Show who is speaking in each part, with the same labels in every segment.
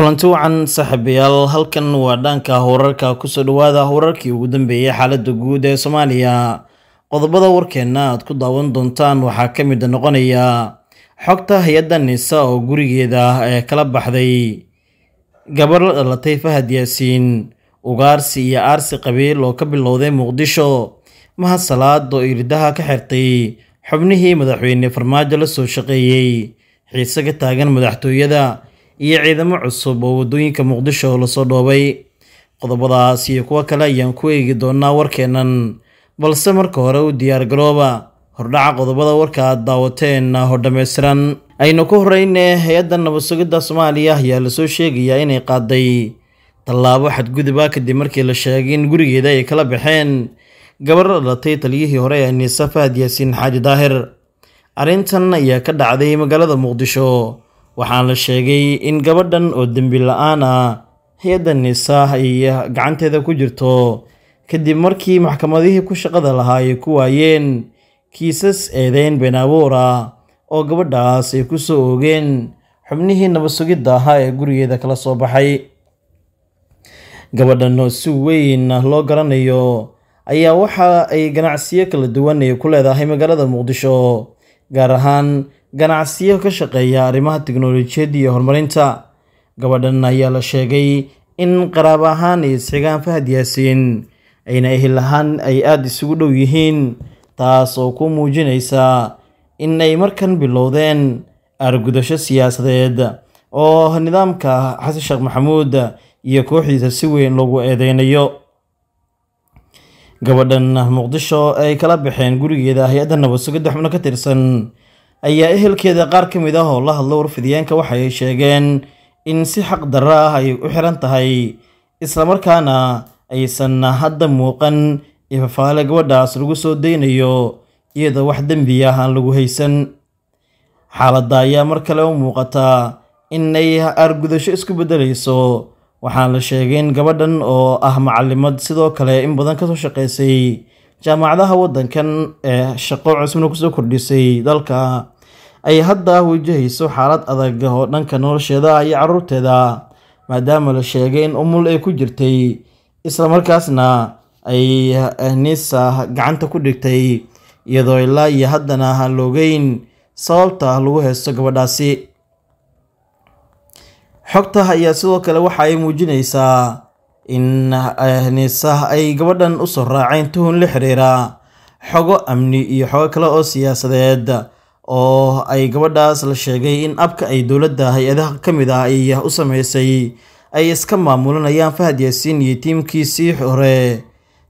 Speaker 1: kulanti wacan saaxiibayaal halkan waa dhaanka wararka kusoo dhawaada wararkii ugu dambeeyey xaaladda guud ee soomaaliya qodobada warkeenna aad ku daawan doontaan waxaa ka mid noqonaya xogta hay-adda niisa oo gurigeeda ee kala baxday gabar la dhalatay fahad yaasiin ugaarsi iyo aarsi qabiil oo ka bilowday muqdisho mahad salaad oo iridaha ka xirtay xubnihii madaxweyne farmaajo la soo shaqeeyey xiise ka taagan madaxtooyada iyo ciidamo cusub oo waddooyinka muqdisho lasoo dhoobay qodobadaas iyo kuwo kale ayaan ku eegi doonaa warkeennan balse marka hore u diyaargarooba hordhaca qodobada warka aad daawateen oo dhammaystiran aynu ku horreyne hay-adda nabadsugidda soomaaliya ayaa lasoo sheegayaa inay qaaday tallaabo xadguduba ah kadib markii la sheegay in gurigeeda ay kala baxeen gabarla dhalatay taliyihii hore ee niisa fahad yaasiin xaaji daahir arrintan ayaa ka dhacday magaalada muqdisho waxaan la sheegay in gabadhan oo dembi la hay-adda nisaah ay gacanteeda ku jirto kadib markii maxkamadihii ku shaqada lahaa ay ku waayeen kiisas eedeyn been abuur oo gabadhaas ay ku soo oogeen xubnihii nabadsugidda ahaa ee gurigeeda kala soo baxay gabadhan oo si weyn loo garanayo ayaa waxa ay ganacsiyo kala duwan ay ku leedahay magaalada muqdisho gaar ahaan ganacsiyo ka shaqeeya arrimaha tiknolojiyadda iyo horumarinta gabadhan ayaa la sheegay in qaraab ahaan ay isxigaan fahad yaasiin ayna ehel ahaan ay aada isugu dhow yihiin taas oo ku muujinaysa in ay markan bilowdeen aargudasho siyaasadeed oo nidaamka xasan sheekh maxamuud iyo kooxdiisa si weyn loogu eedeynayo gabadhan muqdisho ay kala baxeen gurigeeda hay-adda nabad sugidda xubno ka tirsan ayaa ehelkeeda qaar ka mid ah oo la hadlo warfidiyeenka waxa ay sheegeen in si xaq darro ah ay u xiran tahay islamarkaana aysan hadda muuqan ifafaale gabadhaas lagu soo daynayo iyadoo wax dembi ah aan lagu haysan xaaladda ayaa mar kale u muuqata inay aargudasho isku beddelayso waxaan la sheegay in gabadhan oo ah macallimad sidoo kale in badan ka soo shaqaysay jaamacadaha wadankan ee shaqo cusubna kusoo kordhisay dalka ay hadda wajahayso xaalad adag oo dhanka nolosheeda iyo caruurteeda maadaama la sheegay in umul ay ku jirtay isla markaasna ay niisa gacanta ku dhigtay iyadoo ilaa iyo haddana aan loogeyn sababta lagu heysto gabadhaasi xogta ayaa sidoo kale waxa ay muujinaysaa in eh, nisaah ay gabadhan usoo raaceen tuhun la xiriira xogo amni iyo xogo kale oo siyaasadeed oo ay gabadhaas la sheegay in abka ay dowladda hay-adaha ka mid ah ay u samaysay ay iska maamulinayaan fahad yaasiin iyo tiimkiisii hore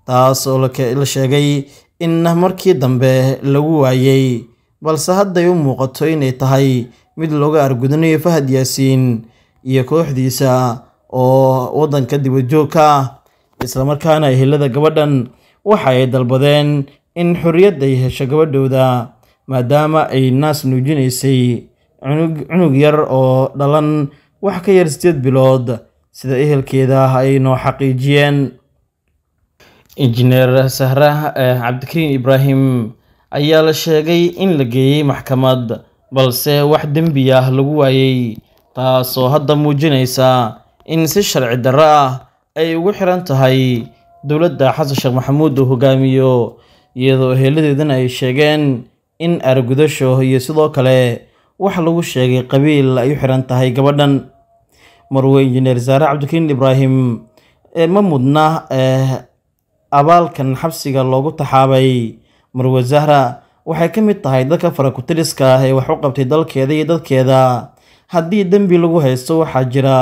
Speaker 1: taasoo la sheegay in markii dambe lagu waayey balse hadday u muuqato inay tahay mid looga argudanayo fahad yaasiin iyo kooxdiisa oo waddanka dibadjoogka ah isla markaana ehelada gabadhan waxa ay dalbadeen in xorriyad ay hesho gabadhooda maadaama ay naas nuujinaysay cunug cunug yar oo dhalan wax ka yar sideed bilood sida ehelkeeda ay noo xaqiijiyeen injineer sahra eh, cabdikariin ibraahim ayaa la sheegay in la geeyey maxkamad balse wax dembi ah lagu waayey taasoo hadda muujinaysa in si sharci darro ah ay ugu xiran tahay dowladda xasan sheekh maxamuud uu hogaamiyo iyadoo eheladadeedana ay sheegeen in argudasho iyo sidoo kale wax lagu sheegay qabiil ay u xiran tahay gabadhan marwe injineer saare cabdikariin ibraahim ee ma mudna ee eh, abaalkan xabsiga loogu taxaabay marwe zahra waxay ka mid tahay dadka farakutiriska ah ee wax u qabtay dalkeeda iyo dadkeeda haddii dembi lagu haysto waxaa jira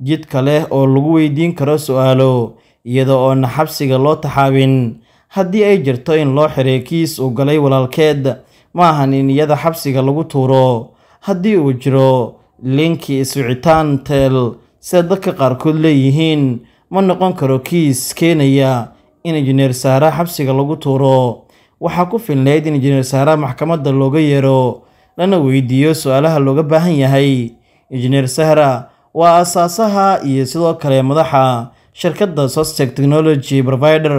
Speaker 1: jidka leh oo lagu weydiin karo su'aalo iyada oo na xabsiga loo taxaabin haddii ay jirto in loo xiray kiis uu galay walaalkeed ma ahan in iyada xabsiga lagu tuuro haddii uu jiro linki iswicitaan teel sida dadka qaarkood leeyihiin ma noqon karo kiis keenaya in injineer saara xabsiga lagu tuuro waxaa ku filnayd in injineer saara maxkamadda looga yeero lana weydiiyo su-aalaha looga baahan yahay injineer sahra waa aasaasaha iyo sidoo kale madaxa shirkadda sostec technology provider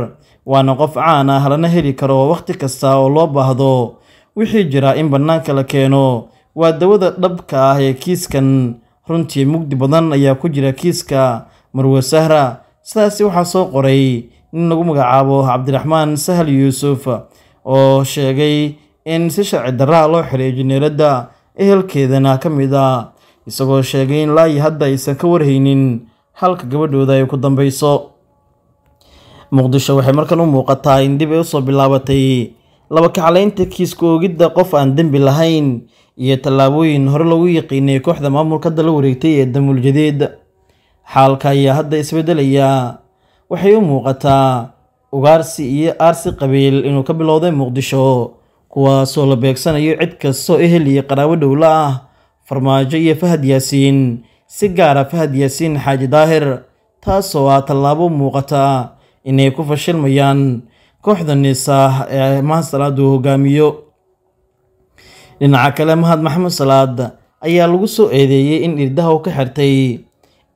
Speaker 1: waana qof caan ah lana heli karo wakhti kasta oo loo baahdo wixii jira in bannaanka la keeno waa dawada dhabka ah ee kiiskan runtii mugdi badan ayaa ku jira kiiska marwe sahra sidaasi waxaa soo qoray nin lagu magacaabo cabdiraxmaan sahal yuusuf oo sheegay in si sharci darraha loo xiray injineeradda ehelkeedana ka mid a ah isagoo sheegay in laayi hadda aysan ka warhaynin halka gabadhooda ay ku dambayso muqdisho waxay markan u muuqataa in dib ay usoo bilaabatay laba kaclaynta kiiska oogidda qof aan dembi lahayn iyo tallaabooyin hore lagu yiqiinay kooxda maamulka hadda wareegtay ee damuuljadeed xaalka ayaa hadda isbeddelaya waxay u muuqataa ugaarsi iyo aarsi qabiil inuu ka bilowday muqdisho kuwaasoo la beegsanayo cid kastoo ehel iyo qaraabo dhowla ah farmaajo iyo fahad yaasiin si gaara ah, fahad yaasiin xaaji daahir taasoo ah tallaabo muuqata inay ku fashilmayaan kooxda niisaah ee arimaha salaadu hogaamiyo dhinaca kale mahad maxamed salaad ayaa lagu soo eedeeyey in irdaha u ka xirtay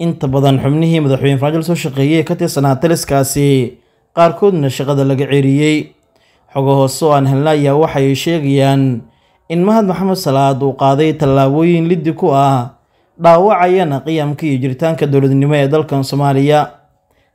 Speaker 1: inta badan xubnihii madaxweyne farmaajo lasoo shaqeeyey ka tirsanaa taliskaasi qaarkoodna shaqada laga ceeriyey xogo hoose oo aan halnaayaa waxay sheegayaan in mahad maxamed salaad uu qaaday tallaabooyin liddi ku ah dhaawacayana qiyamka iyo jiritaanka dowladnimo ee dalkan soomaaliya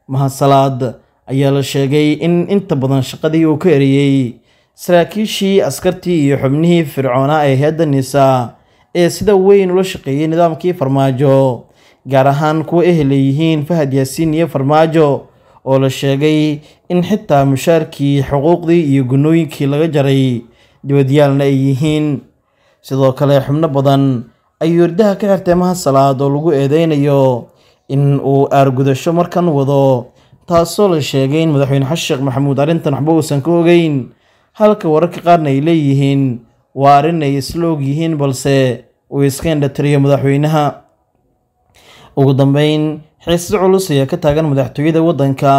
Speaker 1: mahad salaad ayaa la sheegay in inta badan shaqadii uu ka eriyey saraakiishii askartii iyo xubnihii fircoonaa ee heedda nisa ee sida weyn ula shaqeeyey nidaamkii farmaajo gaar ahaan kuwa ehela yihiin fahad yaasiin iyo farmaajo oo la sheegay in xitaa mushaarkii xuquuqdii iyo gunooyinkii laga jaray dibadyaalna ay yihiin sidoo kale xubno badan ayuu irdaha ka xirteemaha salaad oo lagu eedeynayo in uu aargudasho markan wado taasoo la sheegay in madaxweyne xasan maxamuud arrintan waxba uusan ka ogeyn halka wararka qaarna ay leeyihiin waa arrin ay isla og yihiin balse uu iska indhatiriyo madaxweynaha ugu dambeyn xiise culus ayaa ka taagan madaxtooyada waddanka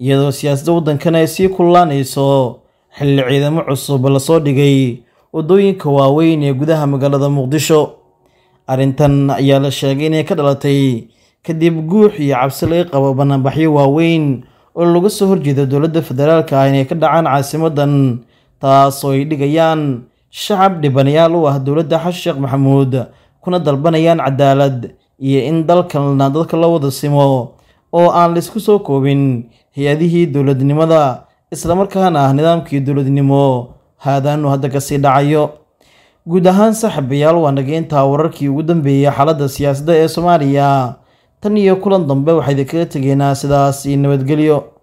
Speaker 1: iyadoo siyaasadda waddankana ay sii kullaanayso xilli ciidamo cusub lasoo dhigay waddooyinka waaweyn ee gudaha magaalada muqdisho arrintan ayaa la sheegay inay ka dhalatay kadib guux iyo cabsi laga qabo banaanbaxyo waaweyn oo laga soo horjeeda dowladda federaalk ah inay ka dhacaan caasimadan taasoo ay dhigayaan shacab dhibanayaal u ah dowladda xasan sheekh maxamuud kuna dalbanayaan cadaalad iyo in dalkanna dadka la wada simo oo aan laisku soo koobin hay-adihii dowladnimada islamarkaana ah nidaamkii dowladnimo haadaanu hadda kasii dhacayo guud ahaan saaxiibayaal waa naga wararkii ugu dambeeyay xaaladda siyaasadda ee soomaaliya tan iyo kulan dambe waxaa idinkaga tegeynaa sidaas iyo nabadgelyo